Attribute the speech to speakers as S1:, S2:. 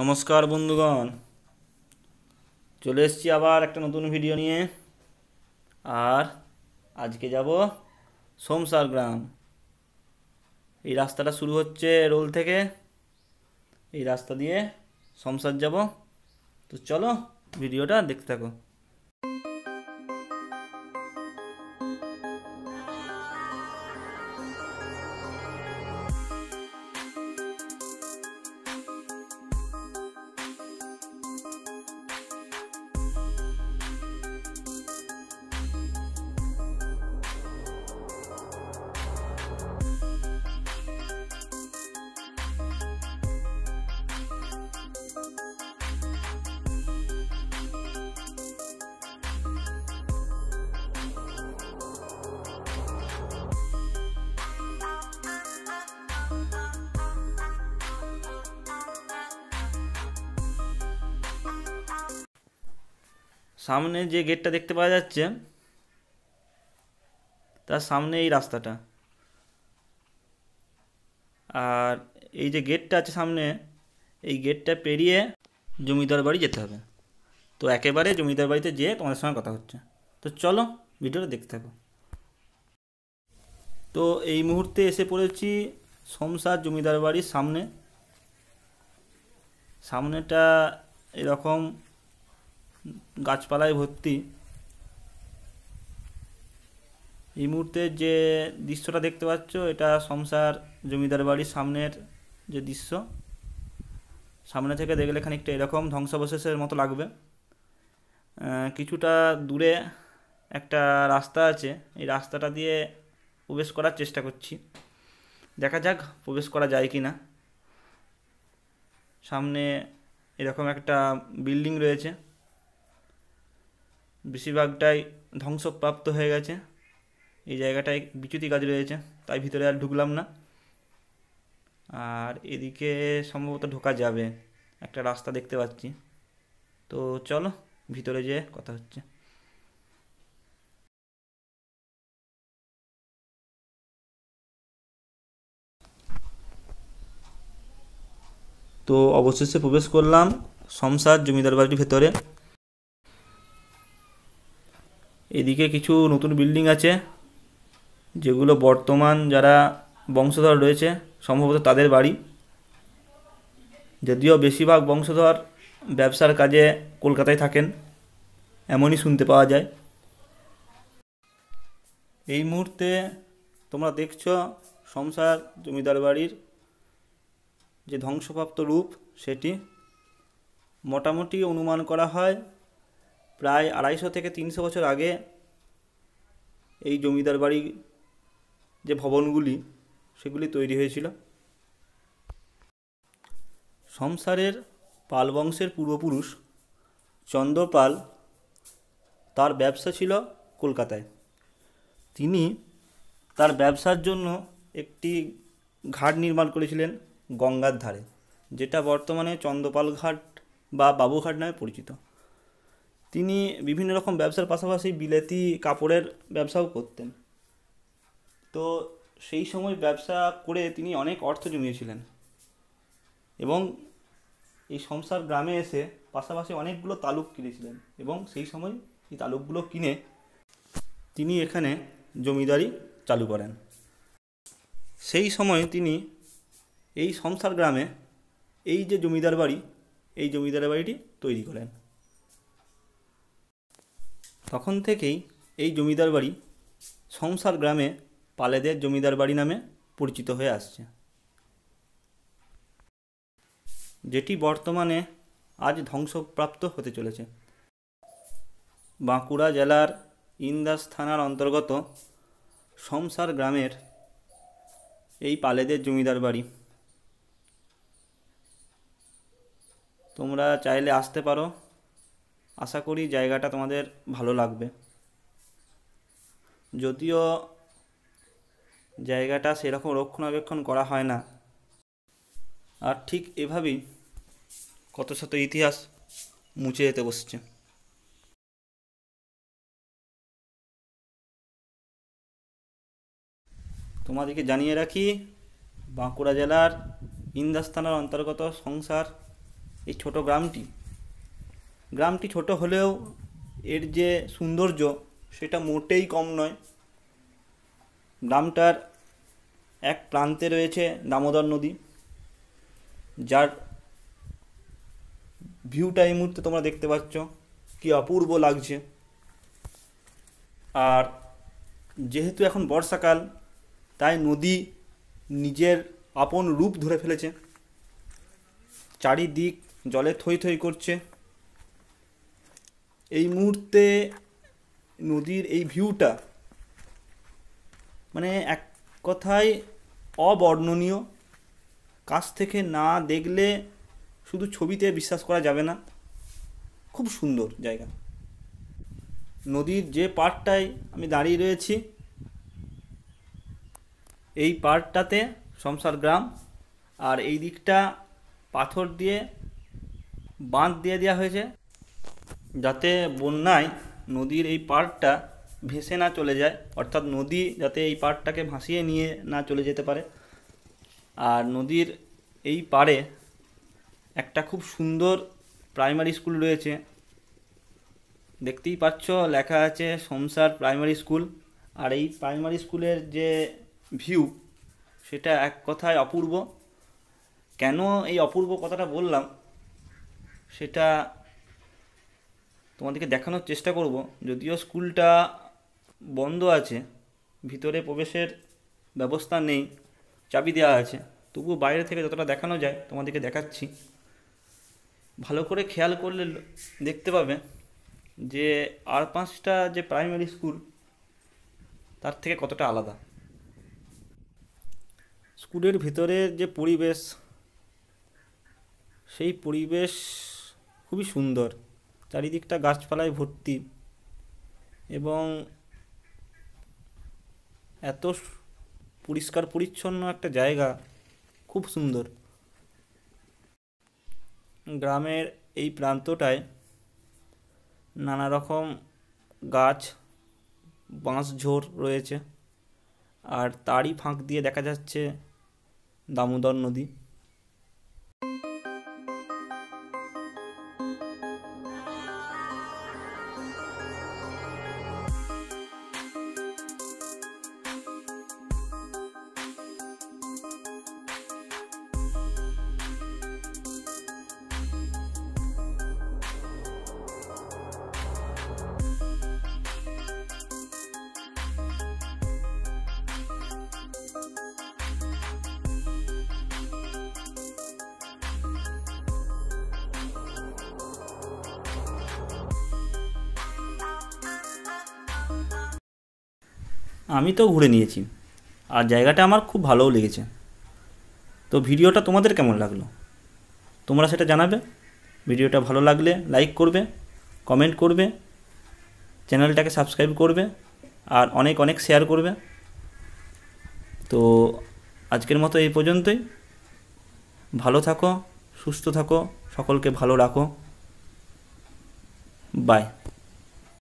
S1: নমস্কার বন্ধুগণ চলে এসছি আবার একটা নতুন ভিডিও নিয়ে আর আজকে যাব সোমসার গ্রাম এই রাস্তাটা শুরু হচ্ছে রোল থেকে এই রাস্তা দিয়ে সোমসার যাব তো চলো ভিডিওটা দেখতে থাকো সামনে যে গেটটা দেখতে পাওয়া যাচ্ছে তার সামনে এই রাস্তাটা আর এই যে গেটটা আছে সামনে এই গেটটা পেরিয়ে জমিদার বাড়ি যেতে হবে তো একেবারে জমিদার বাড়িতে যেয়ে তোমাদের সঙ্গে কথা হচ্ছে তো চলো ভিডিওটা দেখতে থাকো তো এই মুহূর্তে এসে পড়েছি সোমসার জমিদার বাড়ির সামনে সামনেটা এরকম গাছপালায় ভর্তি এই মুহূর্তে যে দৃশ্যটা দেখতে পাচ্ছ এটা সংসার জমিদার বাড়ির সামনের যে দৃশ্য সামনে থেকে দেখলে খানিকটা এরকম ধ্বংসাবশেষের মতো লাগবে কিছুটা দূরে একটা রাস্তা আছে এই রাস্তাটা দিয়ে প্রবেশ করার চেষ্টা করছি দেখা যাক প্রবেশ করা যায় কি না সামনে এরকম একটা বিল্ডিং রয়েছে বেশিরভাগটাই ধ্বংসপ্রাপ্ত হয়ে গেছে এই জায়গাটায় বিচ্যুতি গাছ রয়েছে তাই ভিতরে আর ঢুকলাম না আর এদিকে সম্ভবত ঢোকা যাবে একটা রাস্তা দেখতে পাচ্ছি তো চলো ভিতরে যেয়ে কথা হচ্ছে তো অবশেষে প্রবেশ করলাম সংসার জমিদার বাড়ির ভেতরে এদিকে কিছু নতুন বিল্ডিং আছে যেগুলো বর্তমান যারা বংশধর রয়েছে সম্ভবত তাদের বাড়ি যদিও বেশিরভাগ বংশধর ব্যবসার কাজে কলকাতায় থাকেন এমনই শুনতে পাওয়া যায় এই মুহূর্তে তোমরা দেখছ সংসার জমিদার বাড়ির যে ধ্বংসপ্রাপ্ত রূপ সেটি মোটামুটি অনুমান করা হয় প্রায় আড়াইশো থেকে তিনশো বছর আগে এই জমিদার বাড়ির যে ভবনগুলি সেগুলি তৈরি হয়েছিল সংসারের পাল বংশের পূর্বপুরুষ চন্দ্রপাল তার ব্যবসা ছিল কলকাতায় তিনি তার ব্যবসার জন্য একটি ঘাট নির্মাণ করেছিলেন গঙ্গার ধারে যেটা বর্তমানে চন্দ্রপাল ঘাট বা বাবুঘাট নামে পরিচিত তিনি বিভিন্ন রকম ব্যবসার পাশাপাশি বিলেতি কাপড়ের ব্যবসাও করতেন তো সেই সময় ব্যবসা করে তিনি অনেক অর্থ জমিয়েছিলেন এবং এই সংসার গ্রামে এসে পাশাপাশি অনেকগুলো তালুক কিনেছিলেন এবং সেই সময় এই তালুকগুলো কিনে তিনি এখানে জমিদারি চালু করেন সেই সময় তিনি এই সংসার গ্রামে এই যে জমিদার বাড়ি এই জমিদার বাড়িটি তৈরি করেন তখন থেকেই এই জমিদার বাড়ি সংসার গ্রামে পালেদের জমিদার বাড়ি নামে পরিচিত হয়ে আসছে যেটি বর্তমানে আজ ধ্বংসপ্রাপ্ত হতে চলেছে বাঁকুড়া জেলার ইন্দাস থানার অন্তর্গত সংসার গ্রামের এই পালেদের জমিদার বাড়ি তোমরা চাইলে আসতে পারো আশা করি জায়গাটা তোমাদের ভালো লাগবে যদিও জায়গাটা সেরকম রক্ষণাবেক্ষণ করা হয় না আর ঠিক এভাবেই কত শত ইতিহাস মুছে যেতে বসছে তোমাদেরকে জানিয়ে রাখি বাঁকুড়া জেলার ইন্দাস্তানার অন্তর্গত সংসার এই ছোট গ্রামটি গ্রামটি ছোট হলেও এর যে সৌন্দর্য সেটা মোটেই কম নয় গ্রামটার এক প্রান্তে রয়েছে দামোদর নদী যার ভিউটা এই মুহূর্তে তোমরা দেখতে পাচ্ছ কি অপূর্ব লাগছে আর যেহেতু এখন বর্ষাকাল তাই নদী নিজের আপন রূপ ধরে ফেলেছে চারিদিক জলে থই থই করছে এই মুহূর্তে নদীর এই ভিউটা মানে এক কথায় অবর্ণনীয় কাছ থেকে না দেখলে শুধু ছবিতে বিশ্বাস করা যাবে না খুব সুন্দর জায়গা নদীর যে পার্টটায় আমি দাঁড়িয়ে রয়েছি এই পার্টটাতে সংসার গ্রাম আর এই দিকটা পাথর দিয়ে বাঁধ দিয়ে দেওয়া হয়েছে যাতে বন্যায় নদীর এই পাড়টা ভেসে না চলে যায় অর্থাৎ নদী যাতে এই পাড়টাকে ভাসিয়ে নিয়ে না চলে যেতে পারে আর নদীর এই পাড়ে একটা খুব সুন্দর প্রাইমারি স্কুল রয়েছে দেখতেই পাচ্ছ লেখা আছে সোমসার প্রাইমারি স্কুল আর এই প্রাইমারি স্কুলের যে ভিউ সেটা এক কথায় অপূর্ব কেন এই অপূর্ব কথাটা বললাম সেটা তোমাদেরকে দেখানোর চেষ্টা করব যদিও স্কুলটা বন্ধ আছে ভিতরে প্রবেশের ব্যবস্থা নেই চাবি দেওয়া আছে তবুও বাইরে থেকে যতটা দেখানো যায় তোমাদেরকে দেখাচ্ছি ভালো করে খেয়াল করলে দেখতে পাবে যে আর পাঁচটা যে প্রাইমারি স্কুল তার থেকে কতটা আলাদা স্কুলের ভিতরে যে পরিবেশ সেই পরিবেশ খুবই সুন্দর চারিদিকটা গাছপালায় ভর্তি এবং এত পরিষ্কার পরিচ্ছন্ন একটা জায়গা খুব সুন্দর গ্রামের এই প্রান্তটায় নানা রকম গাছ ঝোর রয়েছে আর তারই ফাঁক দিয়ে দেখা যাচ্ছে দামোদর নদী আমি তো ঘুরে নিয়েছি আর জায়গাটা আমার খুব ভালোও লেগেছে তো ভিডিওটা তোমাদের কেমন লাগলো তোমরা সেটা জানাবে ভিডিওটা ভালো লাগলে লাইক করবে কমেন্ট করবে চ্যানেলটাকে সাবস্ক্রাইব করবে আর অনেক অনেক শেয়ার করবে তো আজকের মতো এই পর্যন্তই ভালো থাকো সুস্থ থাকো সকলকে ভালো রাখো বাই